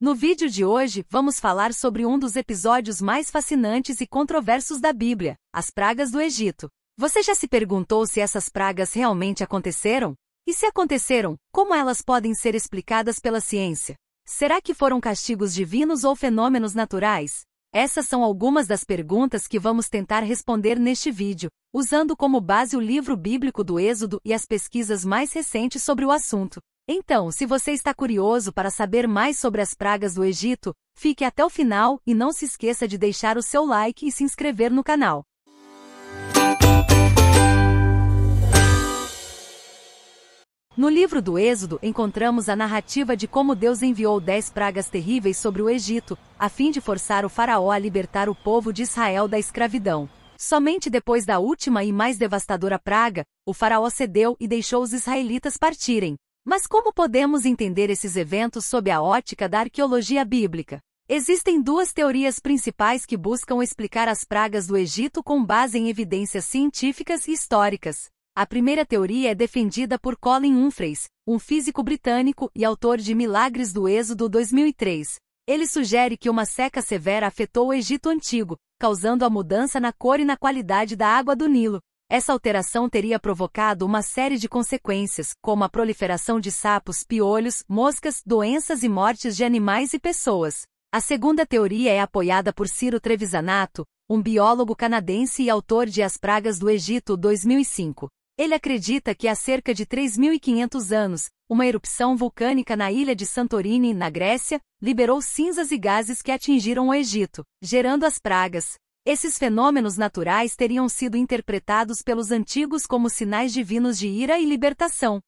No vídeo de hoje, vamos falar sobre um dos episódios mais fascinantes e controversos da Bíblia, as pragas do Egito. Você já se perguntou se essas pragas realmente aconteceram? E se aconteceram, como elas podem ser explicadas pela ciência? Será que foram castigos divinos ou fenômenos naturais? Essas são algumas das perguntas que vamos tentar responder neste vídeo, usando como base o livro bíblico do Êxodo e as pesquisas mais recentes sobre o assunto. Então, se você está curioso para saber mais sobre as pragas do Egito, fique até o final e não se esqueça de deixar o seu like e se inscrever no canal. No livro do Êxodo, encontramos a narrativa de como Deus enviou dez pragas terríveis sobre o Egito, a fim de forçar o faraó a libertar o povo de Israel da escravidão. Somente depois da última e mais devastadora praga, o faraó cedeu e deixou os israelitas partirem. Mas como podemos entender esses eventos sob a ótica da arqueologia bíblica? Existem duas teorias principais que buscam explicar as pragas do Egito com base em evidências científicas e históricas. A primeira teoria é defendida por Colin Humphreys, um físico britânico e autor de Milagres do Êxodo 2003. Ele sugere que uma seca severa afetou o Egito antigo, causando a mudança na cor e na qualidade da água do Nilo, essa alteração teria provocado uma série de consequências, como a proliferação de sapos, piolhos, moscas, doenças e mortes de animais e pessoas. A segunda teoria é apoiada por Ciro Trevisanato, um biólogo canadense e autor de As Pragas do Egito 2005. Ele acredita que há cerca de 3.500 anos, uma erupção vulcânica na ilha de Santorini, na Grécia, liberou cinzas e gases que atingiram o Egito, gerando as pragas. Esses fenômenos naturais teriam sido interpretados pelos antigos como sinais divinos de ira e libertação.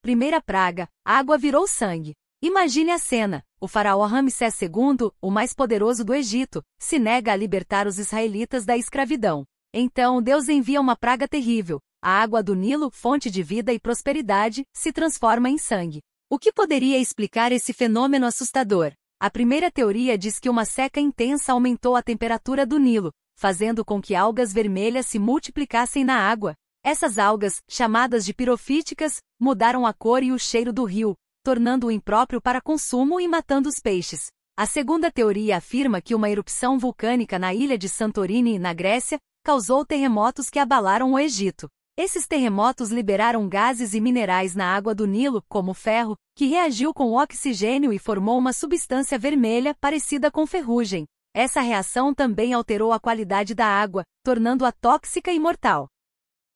Primeira praga: água virou sangue. Imagine a cena: o faraó Ramsés II, o mais poderoso do Egito, se nega a libertar os israelitas da escravidão. Então Deus envia uma praga terrível. A água do Nilo, fonte de vida e prosperidade, se transforma em sangue. O que poderia explicar esse fenômeno assustador? A primeira teoria diz que uma seca intensa aumentou a temperatura do Nilo, fazendo com que algas vermelhas se multiplicassem na água. Essas algas, chamadas de pirofíticas, mudaram a cor e o cheiro do rio, tornando-o impróprio para consumo e matando os peixes. A segunda teoria afirma que uma erupção vulcânica na ilha de Santorini, na Grécia, causou terremotos que abalaram o Egito. Esses terremotos liberaram gases e minerais na água do Nilo, como ferro, que reagiu com o oxigênio e formou uma substância vermelha parecida com ferrugem. Essa reação também alterou a qualidade da água, tornando-a tóxica e mortal.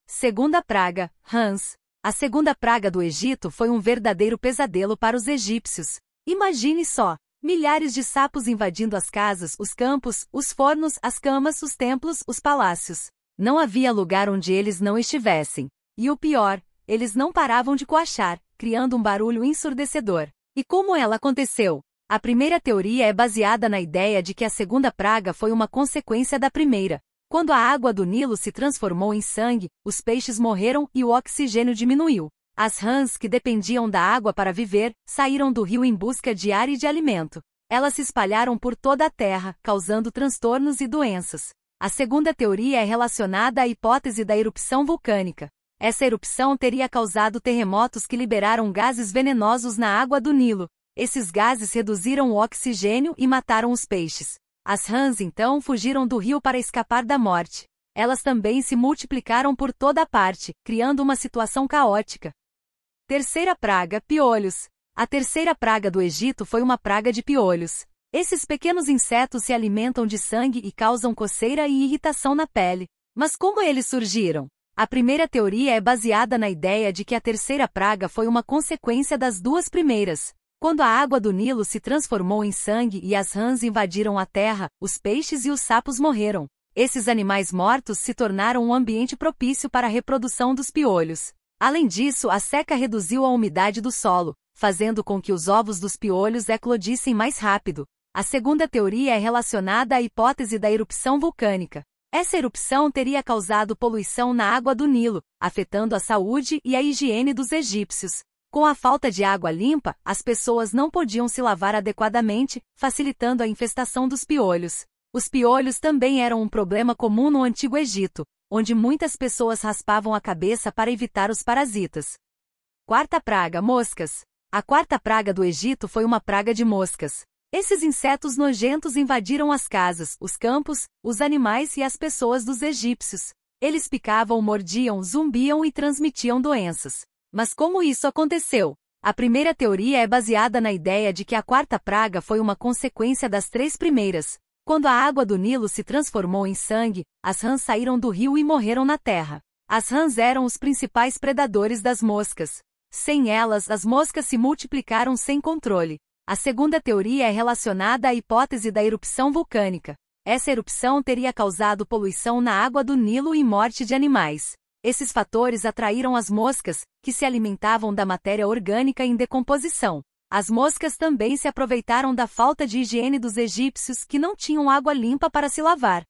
Segunda praga, Hans. A segunda praga do Egito foi um verdadeiro pesadelo para os egípcios. Imagine só, milhares de sapos invadindo as casas, os campos, os fornos, as camas, os templos, os palácios. Não havia lugar onde eles não estivessem. E o pior, eles não paravam de coachar, criando um barulho ensurdecedor. E como ela aconteceu? A primeira teoria é baseada na ideia de que a segunda praga foi uma consequência da primeira. Quando a água do Nilo se transformou em sangue, os peixes morreram e o oxigênio diminuiu. As rãs que dependiam da água para viver saíram do rio em busca de ar e de alimento. Elas se espalharam por toda a terra, causando transtornos e doenças. A segunda teoria é relacionada à hipótese da erupção vulcânica. Essa erupção teria causado terremotos que liberaram gases venenosos na água do Nilo. Esses gases reduziram o oxigênio e mataram os peixes. As rãs então fugiram do rio para escapar da morte. Elas também se multiplicaram por toda parte, criando uma situação caótica. Terceira praga: piolhos. A terceira praga do Egito foi uma praga de piolhos. Esses pequenos insetos se alimentam de sangue e causam coceira e irritação na pele. Mas como eles surgiram? A primeira teoria é baseada na ideia de que a terceira praga foi uma consequência das duas primeiras. Quando a água do Nilo se transformou em sangue e as rãs invadiram a terra, os peixes e os sapos morreram. Esses animais mortos se tornaram um ambiente propício para a reprodução dos piolhos. Além disso, a seca reduziu a umidade do solo, fazendo com que os ovos dos piolhos eclodissem mais rápido, a segunda teoria é relacionada à hipótese da erupção vulcânica. Essa erupção teria causado poluição na água do Nilo, afetando a saúde e a higiene dos egípcios. Com a falta de água limpa, as pessoas não podiam se lavar adequadamente, facilitando a infestação dos piolhos. Os piolhos também eram um problema comum no Antigo Egito, onde muitas pessoas raspavam a cabeça para evitar os parasitas. Quarta praga: moscas. A quarta praga do Egito foi uma praga de moscas. Esses insetos nojentos invadiram as casas, os campos, os animais e as pessoas dos egípcios. Eles picavam, mordiam, zumbiam e transmitiam doenças. Mas como isso aconteceu? A primeira teoria é baseada na ideia de que a quarta praga foi uma consequência das três primeiras. Quando a água do Nilo se transformou em sangue, as rãs saíram do rio e morreram na terra. As rãs eram os principais predadores das moscas. Sem elas, as moscas se multiplicaram sem controle. A segunda teoria é relacionada à hipótese da erupção vulcânica. Essa erupção teria causado poluição na água do Nilo e morte de animais. Esses fatores atraíram as moscas, que se alimentavam da matéria orgânica em decomposição. As moscas também se aproveitaram da falta de higiene dos egípcios que não tinham água limpa para se lavar.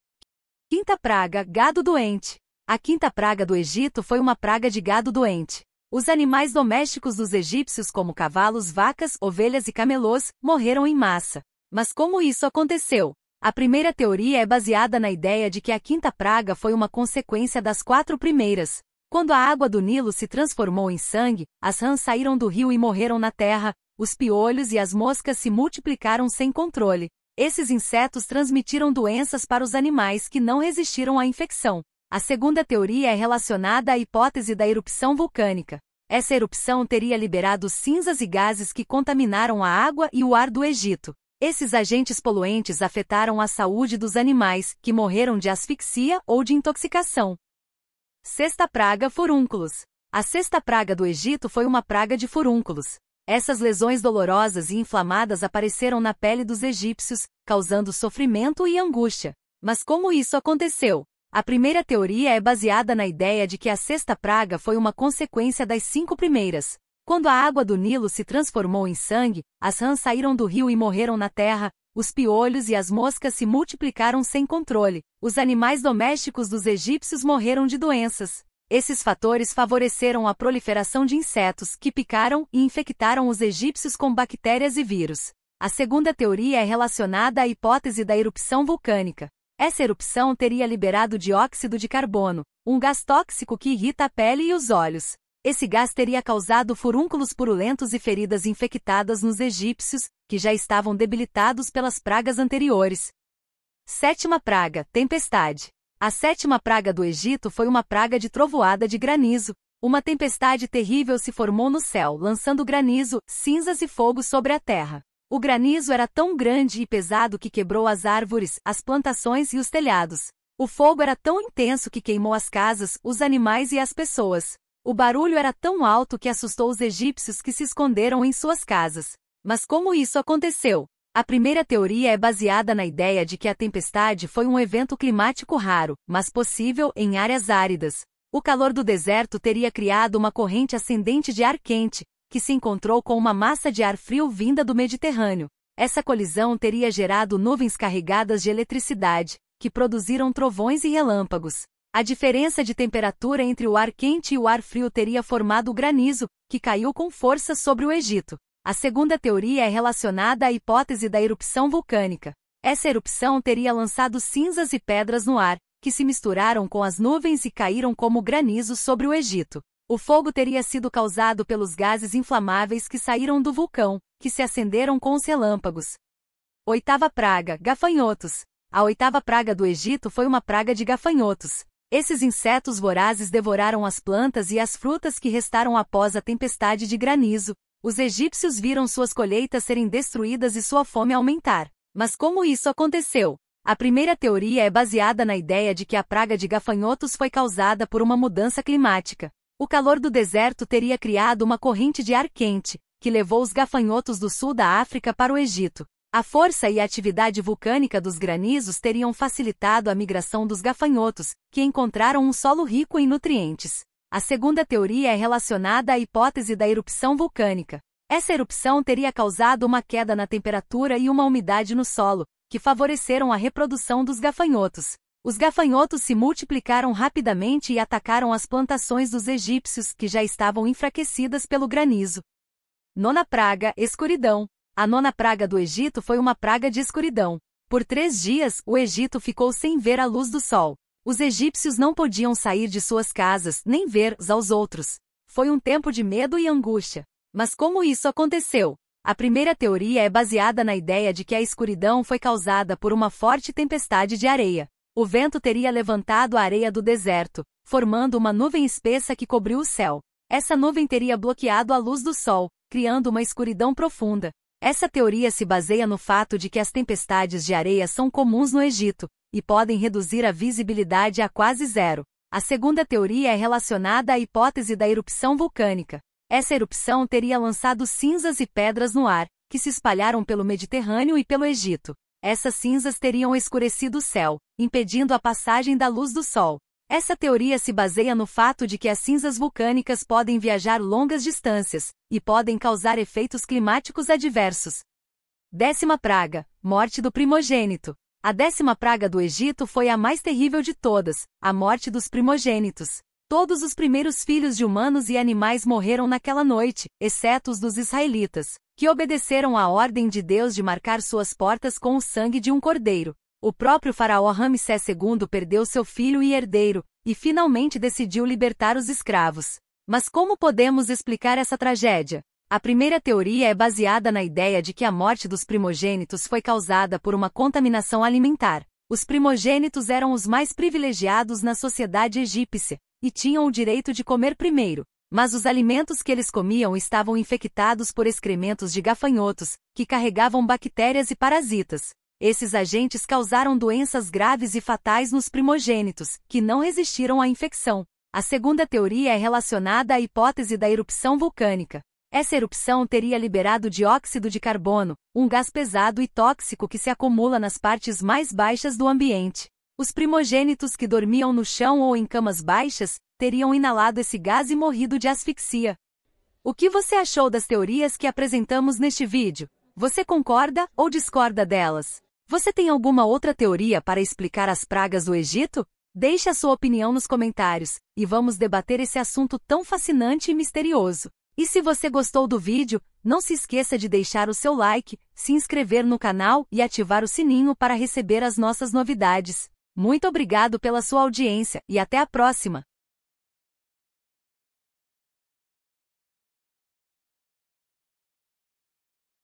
Quinta praga: gado doente. A quinta praga do Egito foi uma praga de gado doente. Os animais domésticos dos egípcios, como cavalos, vacas, ovelhas e camelôs, morreram em massa. Mas como isso aconteceu? A primeira teoria é baseada na ideia de que a quinta praga foi uma consequência das quatro primeiras. Quando a água do Nilo se transformou em sangue, as rãs saíram do rio e morreram na terra, os piolhos e as moscas se multiplicaram sem controle. Esses insetos transmitiram doenças para os animais que não resistiram à infecção. A segunda teoria é relacionada à hipótese da erupção vulcânica. Essa erupção teria liberado cinzas e gases que contaminaram a água e o ar do Egito. Esses agentes poluentes afetaram a saúde dos animais, que morreram de asfixia ou de intoxicação. Sexta praga furúnculos. A sexta praga do Egito foi uma praga de furúnculos. Essas lesões dolorosas e inflamadas apareceram na pele dos egípcios, causando sofrimento e angústia. Mas como isso aconteceu? A primeira teoria é baseada na ideia de que a sexta praga foi uma consequência das cinco primeiras. Quando a água do Nilo se transformou em sangue, as rãs saíram do rio e morreram na terra, os piolhos e as moscas se multiplicaram sem controle, os animais domésticos dos egípcios morreram de doenças. Esses fatores favoreceram a proliferação de insetos que picaram e infectaram os egípcios com bactérias e vírus. A segunda teoria é relacionada à hipótese da erupção vulcânica. Essa erupção teria liberado dióxido de carbono, um gás tóxico que irrita a pele e os olhos. Esse gás teria causado furúnculos purulentos e feridas infectadas nos egípcios, que já estavam debilitados pelas pragas anteriores. Sétima praga, tempestade. A sétima praga do Egito foi uma praga de trovoada de granizo. Uma tempestade terrível se formou no céu, lançando granizo, cinzas e fogo sobre a terra. O granizo era tão grande e pesado que quebrou as árvores, as plantações e os telhados. O fogo era tão intenso que queimou as casas, os animais e as pessoas. O barulho era tão alto que assustou os egípcios que se esconderam em suas casas. Mas como isso aconteceu? A primeira teoria é baseada na ideia de que a tempestade foi um evento climático raro, mas possível em áreas áridas. O calor do deserto teria criado uma corrente ascendente de ar quente, que se encontrou com uma massa de ar frio vinda do Mediterrâneo. Essa colisão teria gerado nuvens carregadas de eletricidade, que produziram trovões e relâmpagos. A diferença de temperatura entre o ar quente e o ar frio teria formado o granizo, que caiu com força sobre o Egito. A segunda teoria é relacionada à hipótese da erupção vulcânica. Essa erupção teria lançado cinzas e pedras no ar, que se misturaram com as nuvens e caíram como granizo sobre o Egito. O fogo teria sido causado pelos gases inflamáveis que saíram do vulcão, que se acenderam com os relâmpagos. Oitava praga: gafanhotos. A oitava praga do Egito foi uma praga de gafanhotos. Esses insetos vorazes devoraram as plantas e as frutas que restaram após a tempestade de granizo. Os egípcios viram suas colheitas serem destruídas e sua fome aumentar. Mas como isso aconteceu? A primeira teoria é baseada na ideia de que a praga de gafanhotos foi causada por uma mudança climática. O calor do deserto teria criado uma corrente de ar quente, que levou os gafanhotos do sul da África para o Egito. A força e a atividade vulcânica dos granizos teriam facilitado a migração dos gafanhotos, que encontraram um solo rico em nutrientes. A segunda teoria é relacionada à hipótese da erupção vulcânica. Essa erupção teria causado uma queda na temperatura e uma umidade no solo, que favoreceram a reprodução dos gafanhotos. Os gafanhotos se multiplicaram rapidamente e atacaram as plantações dos egípcios, que já estavam enfraquecidas pelo granizo. Nona praga, escuridão. A nona praga do Egito foi uma praga de escuridão. Por três dias, o Egito ficou sem ver a luz do sol. Os egípcios não podiam sair de suas casas, nem ver os aos outros. Foi um tempo de medo e angústia. Mas como isso aconteceu? A primeira teoria é baseada na ideia de que a escuridão foi causada por uma forte tempestade de areia. O vento teria levantado a areia do deserto, formando uma nuvem espessa que cobriu o céu. Essa nuvem teria bloqueado a luz do sol, criando uma escuridão profunda. Essa teoria se baseia no fato de que as tempestades de areia são comuns no Egito e podem reduzir a visibilidade a quase zero. A segunda teoria é relacionada à hipótese da erupção vulcânica. Essa erupção teria lançado cinzas e pedras no ar, que se espalharam pelo Mediterrâneo e pelo Egito. Essas cinzas teriam escurecido o céu, impedindo a passagem da luz do sol. Essa teoria se baseia no fato de que as cinzas vulcânicas podem viajar longas distâncias e podem causar efeitos climáticos adversos. Décima praga: morte do primogênito. A décima praga do Egito foi a mais terrível de todas, a morte dos primogênitos. Todos os primeiros filhos de humanos e animais morreram naquela noite, exceto os dos israelitas que obedeceram à ordem de Deus de marcar suas portas com o sangue de um cordeiro. O próprio faraó Ramsés II perdeu seu filho e herdeiro, e finalmente decidiu libertar os escravos. Mas como podemos explicar essa tragédia? A primeira teoria é baseada na ideia de que a morte dos primogênitos foi causada por uma contaminação alimentar. Os primogênitos eram os mais privilegiados na sociedade egípcia e tinham o direito de comer primeiro, mas os alimentos que eles comiam estavam infectados por excrementos de gafanhotos, que carregavam bactérias e parasitas. Esses agentes causaram doenças graves e fatais nos primogênitos, que não resistiram à infecção. A segunda teoria é relacionada à hipótese da erupção vulcânica. Essa erupção teria liberado dióxido de carbono, um gás pesado e tóxico que se acumula nas partes mais baixas do ambiente. Os primogênitos que dormiam no chão ou em camas baixas teriam inalado esse gás e morrido de asfixia. O que você achou das teorias que apresentamos neste vídeo? Você concorda ou discorda delas? Você tem alguma outra teoria para explicar as pragas do Egito? Deixe a sua opinião nos comentários e vamos debater esse assunto tão fascinante e misterioso. E se você gostou do vídeo, não se esqueça de deixar o seu like, se inscrever no canal e ativar o sininho para receber as nossas novidades. Muito obrigado pela sua audiência e até a próxima!